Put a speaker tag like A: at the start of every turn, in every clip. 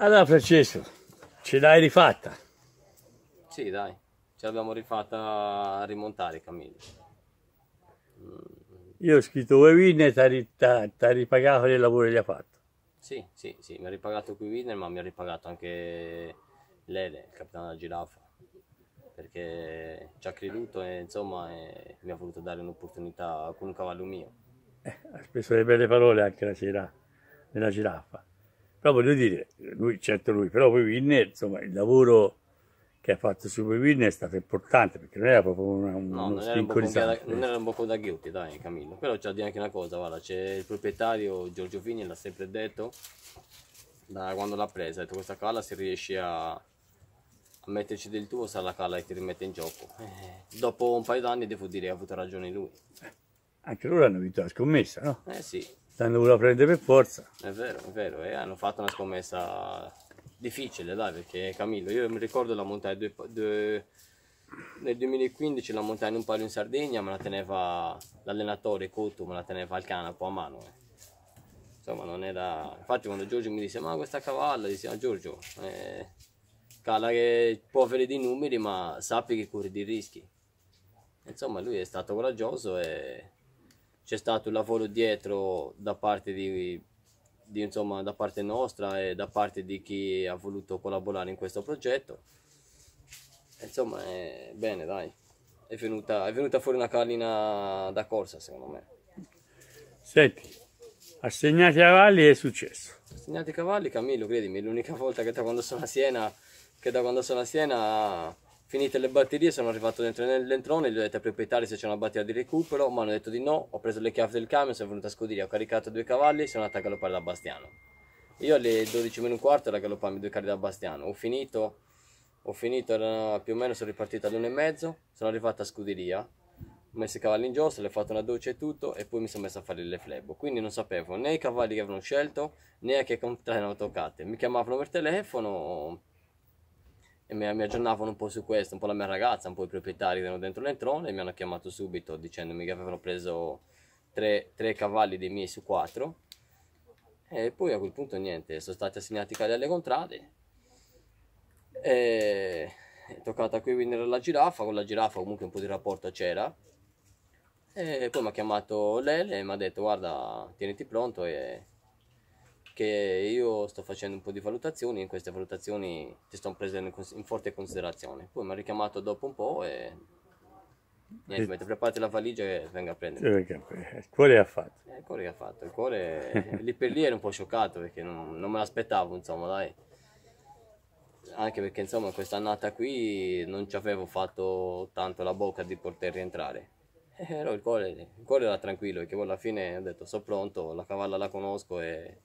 A: Allora Francesco, ce l'hai rifatta?
B: Sì dai, ce l'abbiamo rifatta a rimontare Camillo.
A: Mm. Io ho scritto Uwe Winner e ti ha ripagato il lavoro che gli ha fatto.
B: Sì, sì, sì, mi ha ripagato qui Winner ma mi ha ripagato anche Lele, il capitano della Giraffa, perché ci ha creduto e insomma e mi ha voluto dare un'opportunità con un cavallo mio.
A: Eh, ha speso le belle parole anche la sera nella Giraffa. Però voglio dire, lui, certo lui, però poi Winner, insomma, il lavoro che ha fatto su Winner è stato importante, perché non era proprio una, un, no, uno spinco di sangue.
B: Non era un po' da ghiotti, dai, Camillo. Però c'è da dire anche una cosa, guarda, c'è il proprietario Giorgio Fini, l'ha sempre detto, da quando l'ha presa, ha detto questa cala se riesci a metterci del tuo sarà la cala che ti rimette in gioco. Eh, dopo un paio d'anni devo dire che ha avuto ragione lui. Eh,
A: anche loro hanno vinto la scommessa, no? Eh sì l'hanno a prendere per forza.
B: È vero, è vero, e hanno fatto una scommessa difficile, dai, perché Camillo, io mi ricordo la montagna due, due, nel 2015 la montagna un paio in Sardegna, me la teneva l'allenatore Cotto, me la teneva al canapo a mano. Eh. Insomma, non era... Infatti quando Giorgio mi disse, ma questa cavalla, diceva Giorgio, eh, cala che può avere dei numeri, ma sappi che corri dei rischi. Insomma, lui è stato coraggioso e c'è stato un lavoro dietro da parte di, di, insomma, da parte nostra e da parte di chi ha voluto collaborare in questo progetto. Insomma, è bene, dai. È venuta, è venuta fuori una carlina da corsa, secondo me.
A: Senti, assegnati a cavalli è successo.
B: Assegnati a cavalli, Camillo, credimi, l'unica volta che da quando sono a Siena, che da quando sono a Siena Finite le batterie, sono arrivato dentro nell'entrone, gli ho detto ai proprietari se c'è una batteria di recupero, ma hanno detto di no, ho preso le chiavi del camion, sono venuto a Scudiria, ho caricato due cavalli, e sono andato a galoppare da Bastiano. Io alle 12 meno un quarto ero a galopparmi due carri da Bastiano, ho finito, ho finito era, più o meno sono ripartito alle 1 e mezzo, sono arrivato a scuderia, ho messo i cavalli in giostra, le ho fatto una doccia e tutto e poi mi sono messo a fare le flebo. Quindi non sapevo né i cavalli che avevano scelto né a che contrario erano toccate. Mi chiamavano per telefono e mi, mi, aggiornavano un po' su questo, un po' la mia ragazza, un po' i proprietari erano dentro l'entrone e mi hanno chiamato subito dicendomi che avevano preso tre, tre cavalli dei miei su quattro e poi a quel punto niente, sono stati assegnati i cavalli alle contrade e è toccata qui venire la giraffa, con la giraffa comunque un po' di rapporto c'era e poi mi ha chiamato Lele e mi ha detto guarda tieniti pronto e che io sto facendo un po' di valutazioni e queste valutazioni ti sto prendendo in, cons- in forte considerazione. Poi mi ha richiamato dopo un po' e Niente, eh. mentre preparate la valigia e venga a prendere. Il cuore ha fatto. Eh, il cuore ha fatto. Eh, il cuore lì per lì ero un po' scioccato perché non, non me l'aspettavo, insomma, dai. Anche perché, insomma, questa annata qui non ci avevo fatto tanto la bocca di poter rientrare. Eh, il, cuore, il cuore era tranquillo perché poi alla fine ho detto, sono pronto, la cavalla la conosco e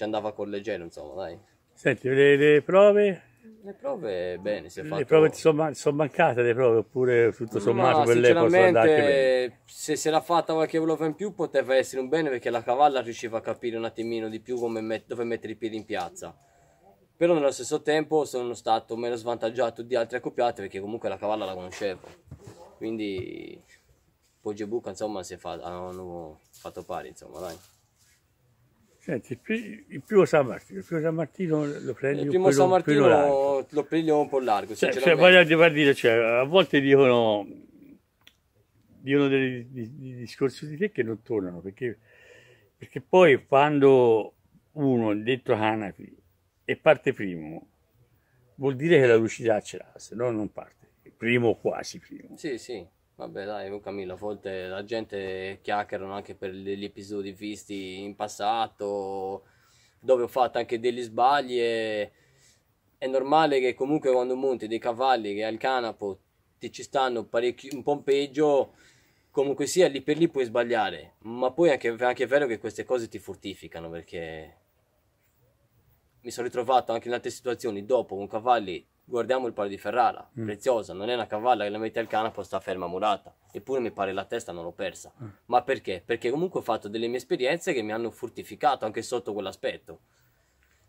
B: ci andava con leggero, insomma, dai.
A: Senti, le, le prove?
B: Le prove bene, si è fatto... Le prove ti
A: sono, sono mancate le prove oppure tutto sommato no, per lei possono andare
B: bene? se se l'ha fatta qualche volta in più poteva essere un bene perché la cavalla riusciva a capire un attimino di più met dove mettere i piedi in piazza. Però nello stesso tempo sono stato meno svantaggiato di altre accoppiate perché comunque la cavalla la conoscevo. Quindi Poggebuca insomma si è fatto, hanno fatto pari insomma dai.
A: Senti, il primo San Martino, il primo San Martino lo prendi il primo un San Martino
B: largo. lo prendi un po' largo. Cioè, cioè, voglio,
A: dire, cioè, a volte dicono, dicono dei, dei, dei, discorsi di te che non tornano, perché, perché poi quando uno è dentro Canapi e parte primo, vuol dire che la lucidità ce l'ha, se no non parte. Primo o quasi primo.
B: Sì, sì. Vabbè dai Camilla, a volte la gente chiacchiera anche per gli episodi visti in passato, dove ho fatto anche degli sbagli e è normale che comunque quando monti dei cavalli che al canapo ti ci stanno parecchio, un peggio, comunque sia lì per lì puoi sbagliare, ma poi anche, anche vero che queste cose ti fortificano perché mi sono ritrovato anche in altre situazioni dopo con cavalli. Guardiamo il palo di Ferrara, mm. preziosa, non è una cavalla che la metti al canapo, sta ferma murata. Eppure mi pare la testa non l'ho persa. Mm. Ma perché? Perché comunque ho fatto delle mie esperienze che mi hanno fortificato anche sotto quell'aspetto.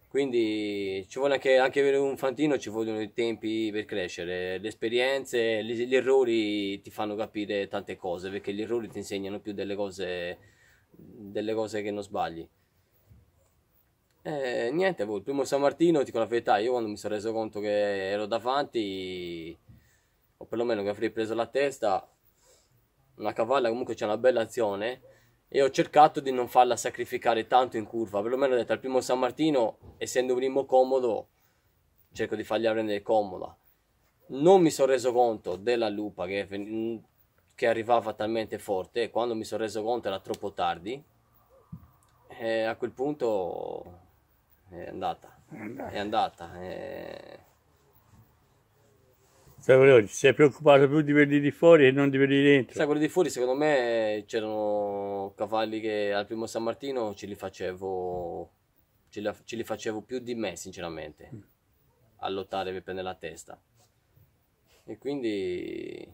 B: Quindi ci vuole anche, anche avere un fantino, ci vogliono i tempi per crescere, le esperienze, gli, gli errori ti fanno capire tante cose, perché gli errori ti insegnano più delle cose, delle cose che non sbagli eh, niente, il boh, primo San Martino, dico la verità, io quando mi sono reso conto che ero davanti, o perlomeno che avrei preso la testa, una cavalla comunque c'è una bella azione, e ho cercato di non farla sacrificare tanto in curva, perlomeno ho detto al primo San Martino, essendo un primo comodo, cerco di fargli rendere comoda. Non mi sono reso conto della lupa che, che arrivava talmente forte e quando mi sono reso conto era troppo tardi. E eh, a quel punto è andata. È andata. È andata è... Eh.
A: Cavolo, si è preoccupato più di quelli di fuori e non di quelli dentro. Sai,
B: quelli di fuori secondo me c'erano cavalli che al primo San Martino ce li facevo, ce li, ce li facevo più di me sinceramente, mm. a lottare per prendere la testa. E quindi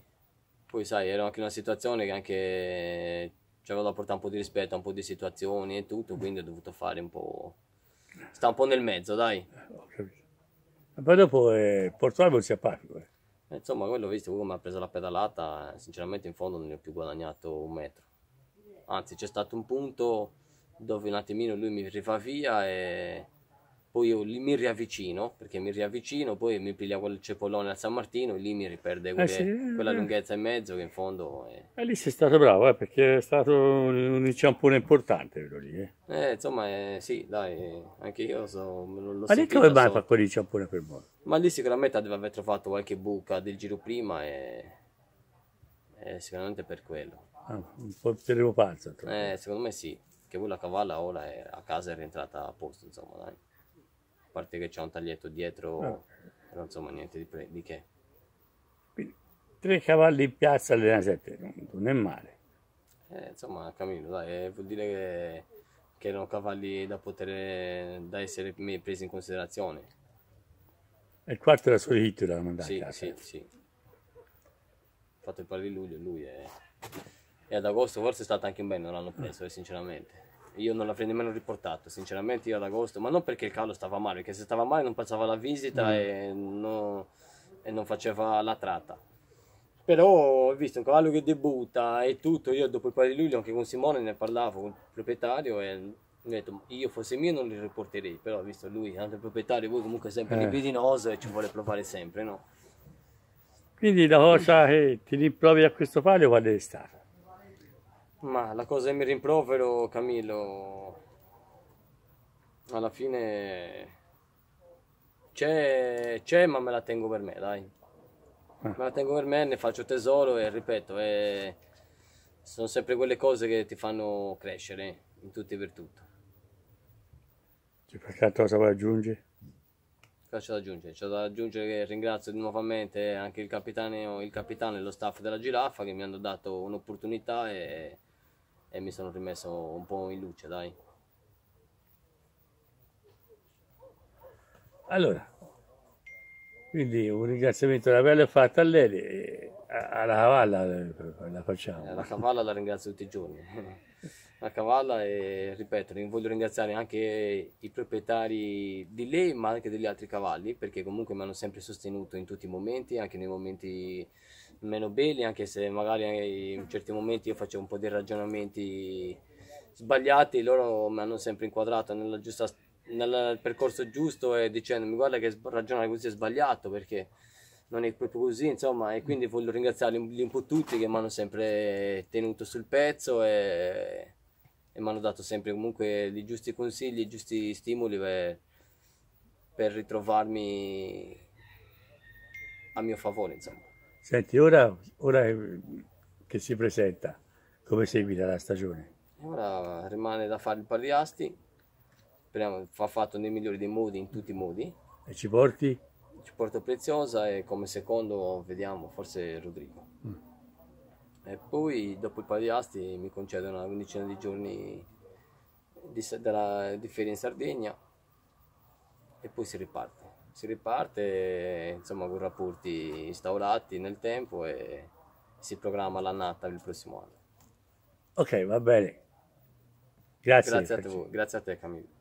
B: poi sai, era anche una situazione che anche c'avevo da portare un po' di rispetto a un po' di situazioni e tutto, quindi ho dovuto fare un po' Sta un po' nel mezzo, dai.
A: Eh, Ma poi dopo eh, è portato Albero eh. sia Pafico. Eh.
B: Insomma, quello visto come ha preso la pedalata, sinceramente in fondo non ne ho più guadagnato un metro. Anzi, c'è stato un punto dove un attimino lui mi rifà via
A: e
B: poi io mi riavvicino, perché mi riavvicino, poi mi piglia quel cepollone al San Martino e lì mi riperde eh quelle, eh sì, quella eh. lunghezza e mezzo che in fondo... È...
A: E eh, lì sei stato bravo, eh, perché è stato un inciampone importante quello lì. Eh,
B: eh insomma, sì, dai, anche io so, l'ho Ma lì come mai so. fa
A: quell'inciampone per voi?
B: Ma lì sicuramente deve aver trovato qualche buca del giro prima e... e sicuramente per quello.
A: Ah, un po' di pazzo.
B: Eh, secondo me sì, che poi la cavalla ora è a casa è rientrata a posto, insomma, dai parte che c'è un taglietto dietro, no. Ah. però insomma niente di, pre- di che.
A: Quindi, tre cavalli in piazza alle 7, non è male.
B: Eh, insomma, cammino, dai, eh, vuol dire che, che, erano cavalli da poter da essere presi in considerazione.
A: E il quarto era solo Hitler l'ha mandato. Sì,
B: sì, sì. Fatto il pari di luglio, lui è... E ad agosto forse è stato anche in bene, non l'hanno preso, eh, sinceramente io non l'avrei nemmeno riportato, sinceramente io ad agosto, ma non perché il Carlo stava male, perché se stava male non passava la visita mm. e, no, e, non faceva la tratta. Però ho visto un cavallo che debutta e tutto, io dopo il pari di luglio anche con Simone ne parlavo, con il proprietario e ho detto io fosse mio non li riporterei, però visto lui, anche il proprietario, voi comunque sempre eh. libidinoso e ci vuole provare sempre, no?
A: Quindi la cosa che ti riprovi a questo palio qual è stata?
B: Ma la cosa che mi rimprovero, Camillo, alla fine c'è, c'è, ma me la tengo per me, dai. Eh. Me la tengo per me, ne faccio tesoro e ripeto, è... sono sempre quelle cose che ti fanno crescere in tutto e per tutto.
A: C'è qualcosa da aggiungere?
B: Cosa c'è da aggiungere? C'è da aggiungere che ringrazio nuovamente anche il capitano, il capitano e lo staff della Giraffa che mi hanno dato un'opportunità e e mi sono rimesso un po' in luce, dai.
A: Allora, quindi un ringraziamento da bella fatta a lei, alla cavalla eh, la facciamo. Alla cavalla
B: la ringrazio tutti i giorni. la cavalla e ripeto, voglio ringraziare anche i proprietari di lei ma anche degli altri cavalli perché comunque mi hanno sempre sostenuto in tutti i momenti, anche nei momenti meno belli, anche se magari in certi momenti io facevo un po' dei ragionamenti sbagliati, loro mi hanno sempre inquadrato nella giusta, nel percorso giusto e dicendomi guarda che ragionare così è sbagliato perché non è proprio così, insomma, e quindi voglio ringraziarli un po' tutti che mi hanno sempre tenuto sul pezzo e e mi hanno dato sempre comunque i giusti consigli, i giusti stimoli per, per ritrovarmi a mio favore. Insomma.
A: Senti, ora, ora che si presenta, come seguita la stagione?
B: Ora rimane da fare il Parriasti, speriamo va fatto nei migliori dei modi, in tutti i modi.
A: E ci porti?
B: Ci porto Preziosa e come secondo vediamo forse Rodrigo. Mm. E poi dopo il Palio di Asti mi concedono una quindicina di giorni di, della, di ferie in Sardegna e poi si riparte. Si riparte insomma con rapporti instaurati nel tempo e si programma l'annata per il prossimo anno.
A: Ok, va bene. Grazie. Grazie a te,
B: grazie a te Camillo.